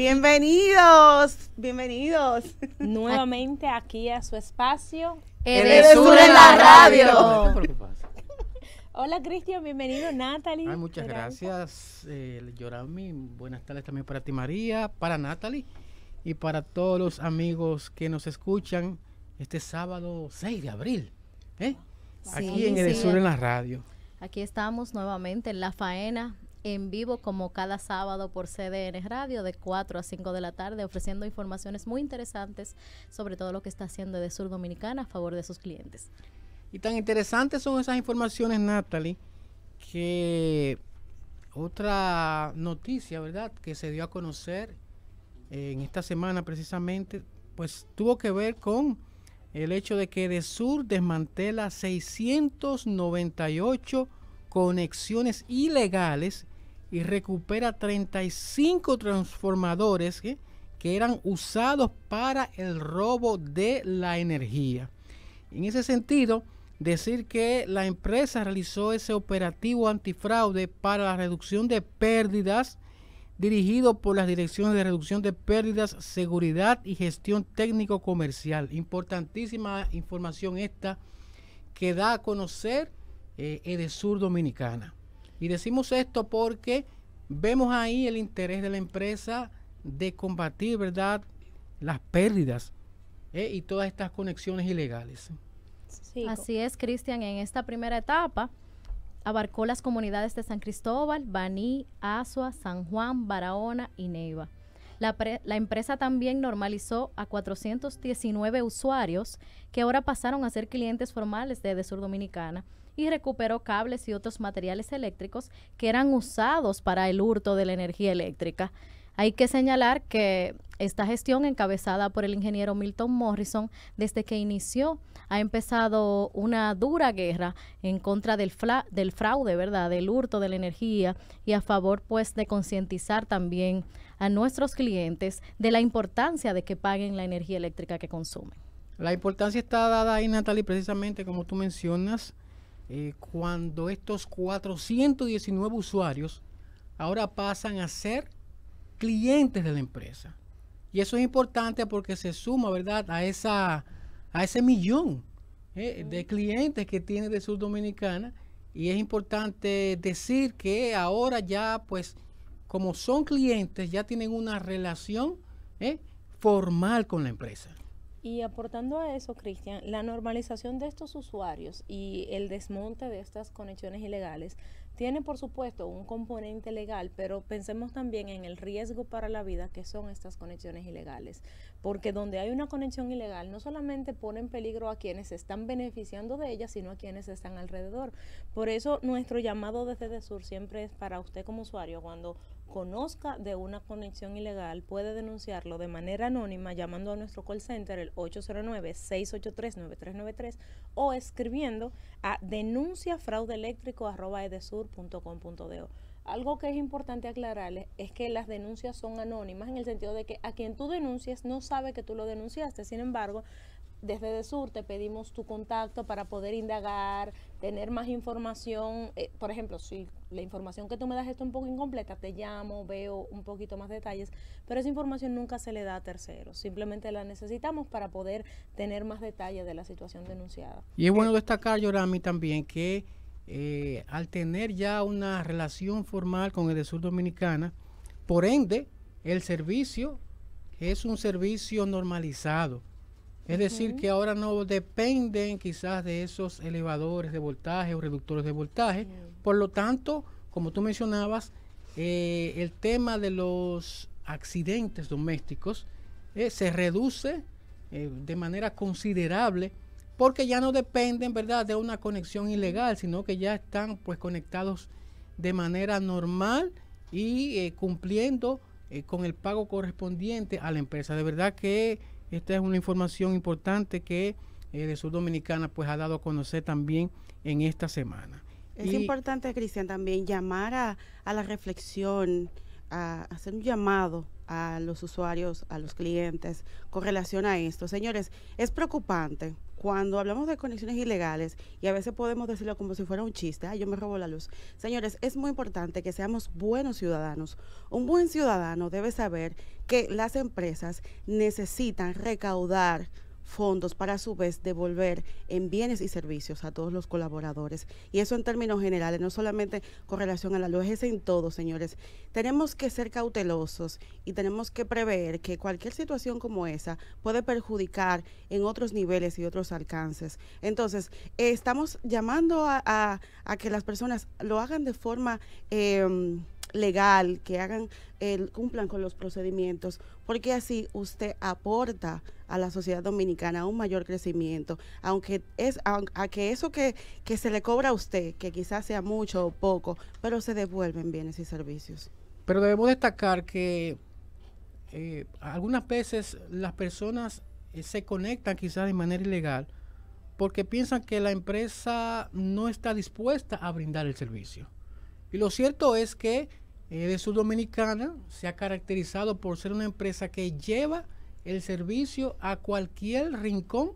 Bienvenidos, bienvenidos. Nuevamente aquí a su espacio. El, sur en la radio. Hola Cristian, bienvenido Natalie. muchas gracias eh, buenas tardes también para ti María, para Natalie y para todos los amigos que nos escuchan este sábado 6 de abril, ¿eh? aquí en el sur en la radio. Aquí estamos nuevamente en la faena en vivo como cada sábado por CDN Radio de 4 a 5 de la tarde ofreciendo informaciones muy interesantes sobre todo lo que está haciendo de Sur Dominicana a favor de sus clientes. Y tan interesantes son esas informaciones, Natalie, que otra noticia, ¿verdad?, que se dio a conocer eh, en esta semana precisamente, pues tuvo que ver con el hecho de que Edesur desmantela 698 conexiones ilegales y recupera 35 transformadores que eran usados para el robo de la energía. En ese sentido, decir que la empresa realizó ese operativo antifraude para la reducción de pérdidas dirigido por las direcciones de reducción de pérdidas, seguridad y gestión técnico comercial. Importantísima información esta que da a conocer eh, Edesur Dominicana. Y decimos esto porque vemos ahí el interés de la empresa de combatir, ¿verdad?, las pérdidas eh, y todas estas conexiones ilegales. Así es, Cristian, en esta primera etapa abarcó las comunidades de San Cristóbal, Baní, Asua, San Juan, Barahona y Neiva. La, empresa también normalizó a 419 usuarios que ahora pasaron a ser clientes formales de, de Sur Dominicana y recuperó cables y otros materiales eléctricos que eran usados para el hurto de la energía eléctrica. Hay que señalar que esta gestión encabezada por el ingeniero Milton Morrison desde que inició ha empezado una dura guerra en contra del, del fraude, ¿verdad? Del hurto de la energía y a favor pues de concientizar también a nuestros clientes de la importancia de que paguen la energía eléctrica que consumen. La importancia está dada ahí, Natalie, precisamente como tú mencionas, eh, cuando estos 419 usuarios ahora pasan a ser clientes de la empresa. Y eso es importante porque se suma, ¿verdad?, a, esa, a ese millón eh, de clientes que tiene de Sur Dominicana. Y es importante decir que ahora ya, pues, como son clientes, ya tienen una relación eh, formal con la empresa. Y aportando a eso, Cristian, la normalización de estos usuarios y el desmonte de estas conexiones ilegales tiene, por supuesto, un componente legal, pero pensemos también en el riesgo para la vida que son estas conexiones ilegales. Porque donde hay una conexión ilegal, no solamente pone en peligro a quienes se están beneficiando de ella, sino a quienes están alrededor. Por eso, nuestro llamado desde sur siempre es para usted como usuario, cuando conozca de una conexión ilegal puede denunciarlo de manera anónima llamando a nuestro call center el 809-683-9393 o escribiendo a denunciafraudeeléctrico.edesur.com.do. Algo que es importante aclararles es que las denuncias son anónimas en el sentido de que a quien tú denuncias no sabe que tú lo denunciaste. Sin embargo, desde el sur te pedimos tu contacto para poder indagar, tener más información. Eh, por ejemplo, si la información que tú me das está un poco incompleta, te llamo, veo un poquito más detalles, pero esa información nunca se le da a terceros. Simplemente la necesitamos para poder tener más detalles de la situación denunciada. Y es bueno destacar, Yorami, también que eh, al tener ya una relación formal con el sur Dominicana, por ende, el servicio es un servicio normalizado es decir, que ahora no dependen quizás de esos elevadores de voltaje o reductores de voltaje. Por lo tanto, como tú mencionabas, eh, el tema de los accidentes domésticos eh, se reduce eh, de manera considerable porque ya no dependen, ¿verdad?, de una conexión ilegal, sino que ya están pues conectados de manera normal y cumpliendo con el pago correspondiente a la empresa. De verdad que esta es una información importante que eh, de Sur Dominicana pues ha dado a conocer también en esta semana. Es importante, Cristian, también llamar a, a la reflexión, a hacer un llamado a los usuarios, a los clientes con relación a esto. Señores, es preocupante cuando hablamos de conexiones ilegales, y a veces podemos decirlo como si fuera un chiste, yo me robo la luz. Señores, es muy importante que seamos buenos ciudadanos. Un buen ciudadano debe saber que las empresas necesitan recaudar fondos para a su vez devolver en bienes y servicios a todos los colaboradores. Y eso en términos generales, no solamente con relación a la luz, es en todo, señores. Tenemos que ser cautelosos y tenemos que prever que cualquier situación como esa puede perjudicar en otros niveles y otros alcances. Entonces, eh, estamos llamando a, a, que las personas lo hagan de forma... Eh, legal, que hagan, el, cumplan con los procedimientos, porque así usted aporta a la sociedad dominicana un mayor crecimiento, aunque es que eso que, se le cobra a usted, que quizás sea mucho o poco, pero se devuelven bienes y servicios. Pero debemos destacar que eh, algunas veces las personas eh, se conectan quizás de manera ilegal porque piensan que la empresa no está dispuesta a brindar el servicio. Y lo cierto es que eh, de Dominicana se ha caracterizado por ser una empresa que lleva el servicio a cualquier rincón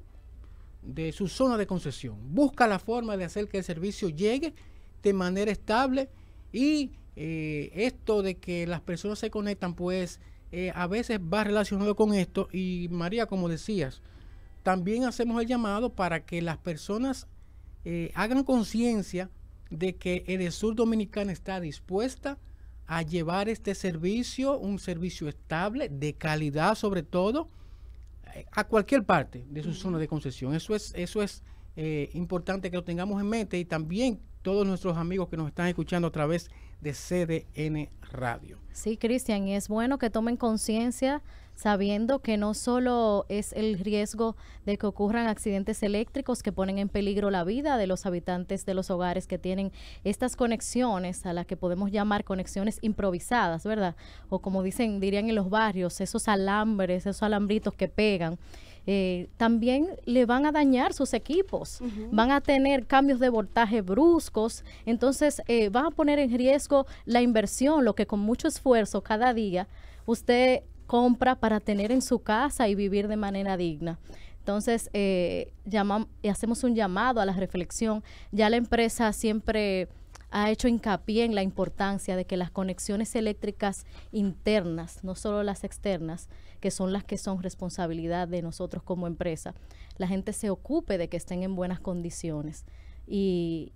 de su zona de concesión. Busca la forma de hacer que el servicio llegue de manera estable y eh, esto de que las personas se conectan, pues eh, a veces va relacionado con esto. Y María, como decías, también hacemos el llamado para que las personas eh, hagan conciencia de que Edesur Dominicana está dispuesta a llevar este servicio, un servicio estable, de calidad sobre todo, a cualquier parte de su zona de concesión. Eso es, eso es eh, importante que lo tengamos en mente y también todos nuestros amigos que nos están escuchando a través de de CDN Radio. Sí, Cristian, y es bueno que tomen conciencia sabiendo que no solo es el riesgo de que ocurran accidentes eléctricos que ponen en peligro la vida de los habitantes de los hogares que tienen estas conexiones a las que podemos llamar conexiones improvisadas, ¿verdad? O como dicen, dirían en los barrios, esos alambres, esos alambritos que pegan eh, también le van a dañar sus equipos, van a tener cambios de voltaje bruscos, entonces eh, van a poner en riesgo la inversión, lo que con mucho esfuerzo cada día usted compra para tener en su casa y vivir de manera digna. Entonces, eh, llamamos, hacemos un llamado a la reflexión. Ya la empresa siempre ha hecho hincapié en la importancia de que las conexiones eléctricas internas, no solo las externas, que son las que son responsabilidad de nosotros como empresa, la gente se ocupe de que estén en buenas condiciones. Y,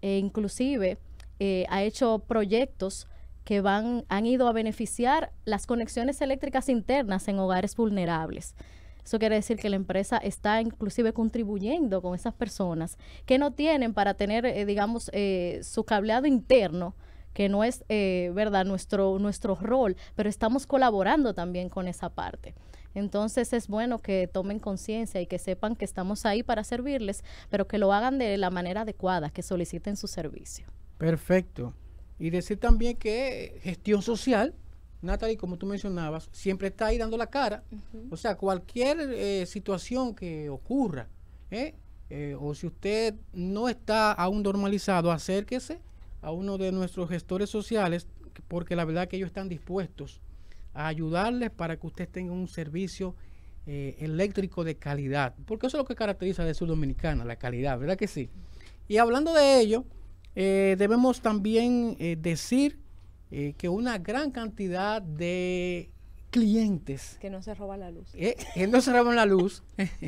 e inclusive eh, ha hecho proyectos que van, han ido a beneficiar las conexiones eléctricas internas en hogares vulnerables. Eso quiere decir que la empresa está inclusive contribuyendo con esas personas que no tienen para tener, eh, digamos, eh, su cableado interno que no es, eh, ¿verdad?, nuestro, nuestro rol, pero estamos colaborando también con esa parte. Entonces es bueno que tomen conciencia y que sepan que estamos ahí para servirles, pero que lo hagan de la manera adecuada, que soliciten su servicio. Perfecto. Y decir también que gestión social, Natalie, como tú mencionabas, siempre está ahí dando la cara. O sea, cualquier eh, situación que ocurra, ¿eh? o si usted no está aún normalizado, acérquese a uno de nuestros gestores sociales, porque la verdad que ellos están dispuestos a ayudarles para que ustedes tengan un servicio eh, eléctrico de calidad, porque eso es lo que caracteriza a la dominicana, la calidad, ¿verdad que sí? Y hablando de ello, eh, debemos también eh, decir que una gran cantidad de clientes... Que no se roban la luz. que no se roban la luz.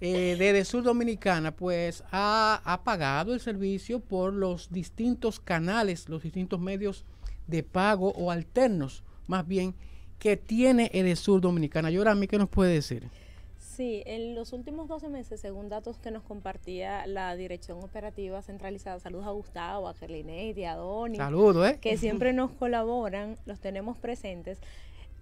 eh, desde Sur Dominicana, pues ha, pagado el servicio por los distintos canales, los distintos medios de pago o alternos, más bien, que tiene Edesur Dominicana. Yorami, ¿qué nos puede decir? Sí, en los últimos 12 meses, según datos que nos compartía la Dirección Operativa Centralizada, saludos a Gustavo, a y a Doni, ¿eh? que siempre nos colaboran, los tenemos presentes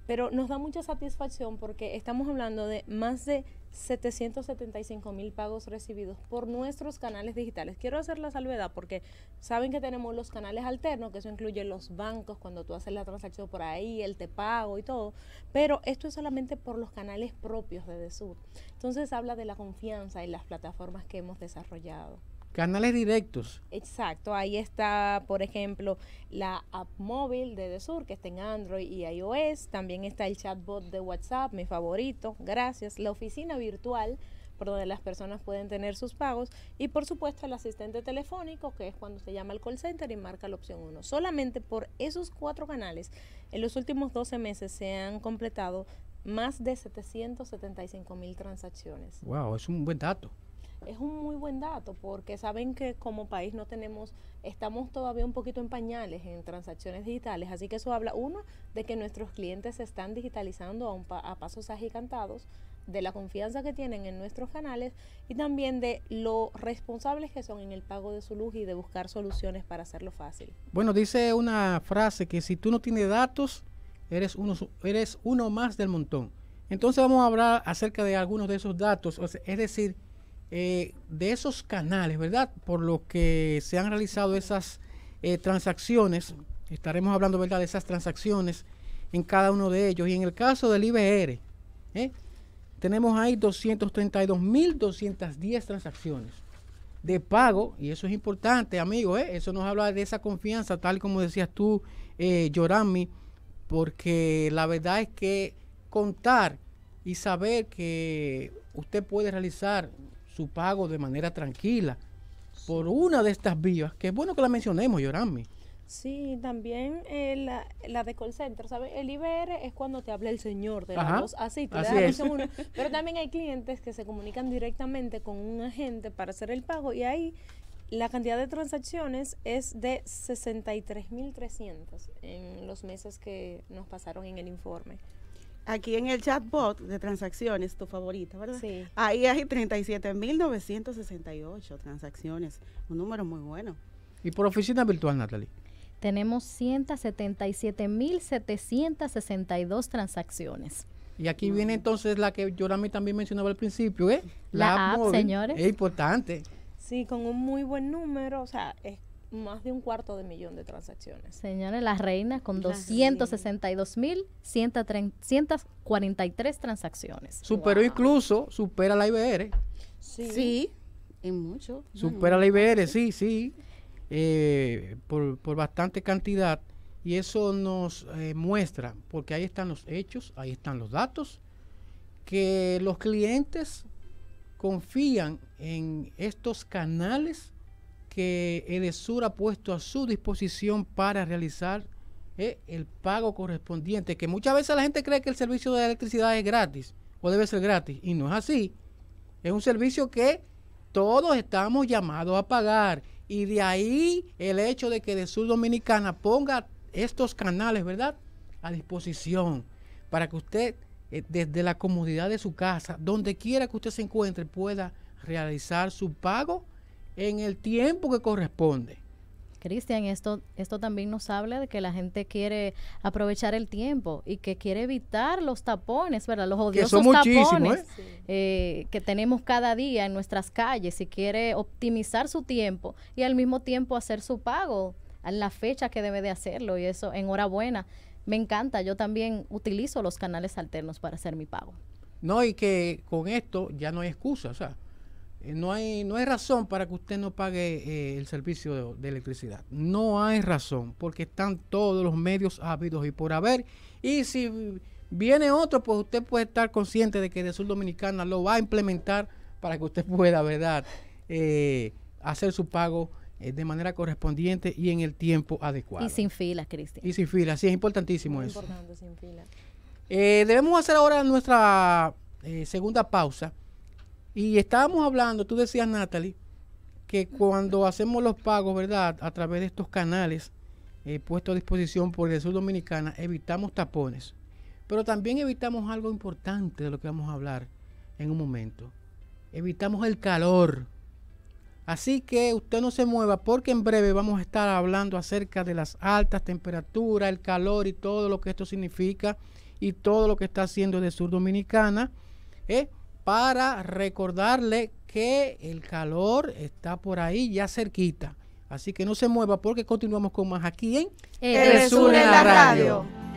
pero nos da mucha satisfacción porque estamos hablando de más de 775 mil pagos recibidos por nuestros canales digitales. Quiero hacer la salvedad porque saben que tenemos los canales alternos, que eso incluye los bancos cuando tú haces la transacción por ahí, el te pago y todo, pero esto es solamente por los canales propios de DESUR. Entonces habla de la confianza en las plataformas que hemos desarrollado. Canales directos. Exacto, ahí está, por ejemplo, la app móvil de Desur que está en Android y iOS. También está el chatbot de WhatsApp, mi favorito, gracias. La oficina virtual, por donde las personas pueden tener sus pagos. Y por supuesto, el asistente telefónico, que es cuando se llama al call center y marca la opción 1. Solamente por esos cuatro canales, en los últimos 12 meses se han completado más de 775 mil transacciones. ¡Wow! Es un buen dato es un muy buen dato porque saben que como país no tenemos, estamos todavía un poquito en pañales en transacciones digitales, así que eso habla uno de que nuestros clientes se están digitalizando a, a pasos agigantados, de la confianza que tienen en nuestros canales y también de lo responsables que son en el pago de su luz y de buscar soluciones para hacerlo fácil. Bueno, dice una frase que si tú no tienes datos, eres uno, eres uno más del montón. Entonces vamos a hablar acerca de algunos de esos datos, es decir, eh, de esos canales, ¿verdad? Por lo que se han realizado esas eh, transacciones, estaremos hablando, ¿verdad?, de esas transacciones en cada uno de ellos. Y en el caso del IBR, ¿eh? tenemos ahí 232.210 transacciones de pago, y eso es importante, amigo. eso nos habla de esa confianza, tal como decías tú, Yorami, porque la verdad es que contar y saber que usted puede realizar su pago de manera tranquila por una de estas vías, que es bueno que la mencionemos, Yorami. Sí, también eh, la, de call center, ¿sabes? El IBR es cuando te habla el señor de la voz, ah, así, te uno. Pero también hay clientes que se comunican directamente con un agente para hacer el pago y ahí la cantidad de transacciones es de 63.300 en los meses que nos pasaron en el informe aquí en el chatbot de transacciones, tu favorita, ¿verdad? Sí. Ahí hay 37.968 transacciones, un número muy bueno. ¿Y por oficina virtual, Natalie? Tenemos 177.762 transacciones. Y aquí mm. viene entonces la que yo también mencionaba al principio, ¿eh? La, app señores. Es importante. Sí, con un muy buen número, o sea, es más de un cuarto de millón de transacciones. Señores, las reinas con 262.143 transacciones. Superó incluso, supera la IBR. Sí, en mucho. Supera la IBR, sí, sí, eh, por, bastante cantidad. Y eso nos eh, muestra, porque ahí están los hechos, ahí están los datos, que los clientes confían en estos canales que EDESUR ha puesto a su disposición para realizar eh, el pago correspondiente, que muchas veces la gente cree que el servicio de electricidad es gratis o debe ser gratis, y no es así. Es un servicio que todos estamos llamados a pagar, y de ahí el hecho de que EDESUR Dominicana ponga estos canales, ¿verdad?, a disposición para que usted eh, desde la comodidad de su casa, donde quiera que usted se encuentre, pueda realizar su pago en el tiempo que corresponde. Cristian, esto, esto también nos habla de que la gente quiere aprovechar el tiempo y que quiere evitar los tapones, ¿verdad? Los odiosos ¿eh? tapones eh, que tenemos cada día en nuestras calles y quiere optimizar su tiempo y al mismo tiempo hacer su pago en la fecha que debe de hacerlo y eso, enhorabuena. Me encanta, yo también utilizo los canales alternos para hacer mi pago. No, y que con esto ya no hay excusa, o sea, eh, no hay, no hay razón para que usted no pague eh, el servicio de, electricidad. No hay razón, porque están todos los medios ávidos y por haber. Y si viene otro, pues usted puede estar consciente de que de Sur Dominicana lo va a implementar para que usted pueda, ¿verdad?, eh, hacer su pago de manera correspondiente y en el tiempo adecuado. Y sin filas, Cristian. Y sin filas, sí, es importantísimo eso. debemos hacer ahora nuestra segunda pausa. Y estábamos hablando, tú decías, Natalie, que cuando hacemos los pagos, ¿verdad? A través de estos canales eh, puestos a disposición por el Sur Dominicana, evitamos tapones. Pero también evitamos algo importante de lo que vamos a hablar en un momento. Evitamos el calor. Así que usted no se mueva porque en breve vamos a estar hablando acerca de las altas temperaturas, el calor y todo lo que esto significa y todo lo que está haciendo el Sur Dominicana. ¿eh? para recordarle que el calor está por ahí ya cerquita. Así que no se mueva porque continuamos con más aquí en El, Sur la radio.